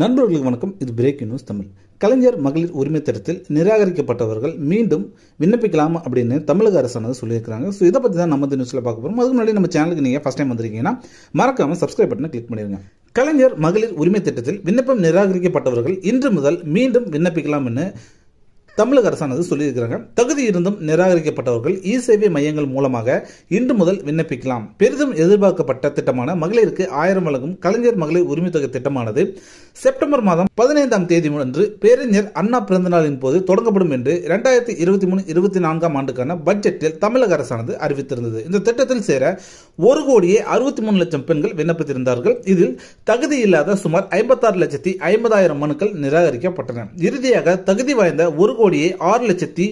நண்பர்களுக்கு வணக்கம் இது பிரேக்கிங் நியூஸ் தமிழ் கலைஞர் மகளிர் உரிமை திட்டத்தில் நிராகரிக்கப்பட்டவர்கள் மீண்டும் விண்ணப்பிக்கலாம் அப்படின்னு தமிழக அரசானது சொல்லியிருக்காங்க ஸோ இதை பற்றி தான் நம்ம நியூஸில் பார்க்க போகிறோம் அதுக்கு முன்னாடி நம்ம சேனலுக்கு நீங்கள் ஃபஸ்ட் டைம் வந்திருக்கீங்கன்னா மறக்காமல் சப்ஸ்கிரைப் பட்டனை கிளிக் பண்ணிடுங்க கலைஞர் மகளிர் உரிமை திட்டத்தில் விண்ணப்பம் நிராகரிக்கப்பட்டவர்கள் இன்று முதல் மீண்டும் விண்ணப்பிக்கலாம் என்று தமிழக அரசானது சொல்லியிருக்கிறாங்க தகுதி இருந்தும் நிராகரிக்கப்பட்டவர்கள் இ சேவை மையங்கள் மூலமாக இன்று முதல் விண்ணப்பிக்கலாம் பெரிதும் எதிர்பார்க்கப்பட்ட திட்டமான மகளிருக்கு ஆயிரம் வழங்கும் கலைஞர் மகளிர் உரிமை தொகை திட்டமானது செப்டம்பர் மாதம் பதினைந்தாம் தேதி அன்று பேரறிஞர் அண்ணா பிறந்தநாளின் போது தொடங்கப்படும் என்று இரண்டாயிரத்தி இருபத்தி மூணு இருபத்தி நான்காம் ஆண்டுக்கான பட்ஜெட்டில் தமிழக அரசானது அறிவித்திருந்தது இந்த திட்டத்தில் சேர ஒரு கோடியே அறுபத்தி மூணு லட்சம் பெண்கள் விண்ணப்பித்திருந்தார்கள் இதில் தகுதி இல்லாத சுமார் ஐம்பத்தாறு லட்சத்தி ஐம்பதாயிரம் மனுக்கள் நிராகரிக்கப்பட்டன இறுதியாக தகுதி வாய்ந்த ஒரு கோடியே ஆறு லட்சத்தி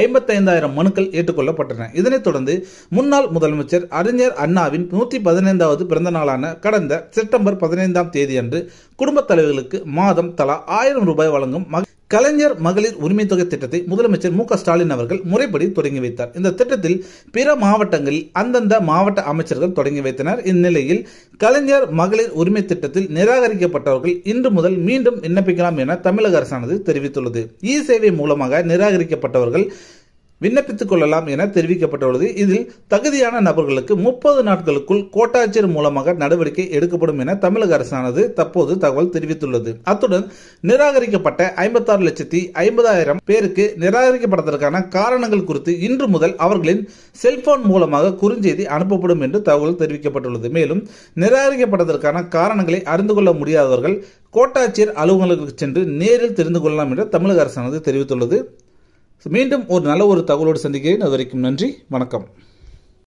ஐம்பத்தைந்தாயிரம் மனுக்கள் ஏற்றுக்கொள்ளப்பட்டன இதனைத் தொடர்ந்து முன்னாள் முதலமைச்சர் அறிஞர் அண்ணாவின் நூற்றி பதினைந்தாவது பிறந்த நாளான கடந்த செப்டம்பர் பதினைந்தாம் தேதியன்று குடும்பத் தலைவர்களுக்கு மாதம் தலா ஆயிரம் ரூபாய் வழங்கும் கலைஞர் மகளிர் உரிமை தொகை திட்டத்தை முதலமைச்சர் மு ஸ்டாலின் அவர்கள் முறைப்படி தொடங்கி வைத்தார் இந்த திட்டத்தில் பிற மாவட்டங்களில் அந்தந்த மாவட்ட அமைச்சர்கள் தொடங்கி வைத்தனர் இந்நிலையில் கலைஞர் மகளிர் உரிமை திட்டத்தில் நிராகரிக்கப்பட்டவர்கள் இன்று முதல் மீண்டும் விண்ணப்பிக்கலாம் என தமிழக அரசானது தெரிவித்துள்ளது இ சேவை மூலமாக நிராகரிக்கப்பட்டவர்கள் விண்ணப்பித்துக் கொள்ளலாம் என தெரிவிக்கப்பட்டுள்ளது இதில் தகுதியான நபர்களுக்கு முப்பது நாட்களுக்குள் கோட்டாட்சியர் மூலமாக நடவடிக்கை எடுக்கப்படும் என தமிழக அரசானது தற்போது தகவல் தெரிவித்துள்ளது அத்துடன் நிராகரிக்கப்பட்ட ஐம்பத்தாறு லட்சத்தி ஐம்பதாயிரம் பேருக்கு நிராகரிக்கப்பட்டதற்கான காரணங்கள் குறித்து இன்று முதல் அவர்களின் செல்போன் மூலமாக குறுஞ்செய்தி அனுப்பப்படும் என்று தகவல் தெரிவிக்கப்பட்டுள்ளது மேலும் நிராகரிக்கப்பட்டதற்கான காரணங்களை அறிந்து கொள்ள முடியாதவர்கள் கோட்டாட்சியர் அலுவலகத்துக்கு சென்று நேரில் தெரிந்து கொள்ளலாம் என்று தமிழக அரசானது தெரிவித்துள்ளது மீண்டும் ஒரு நல்ல ஒரு தகவலோடு சந்திக்கிறேன் அது வரைக்கும் நன்றி வணக்கம்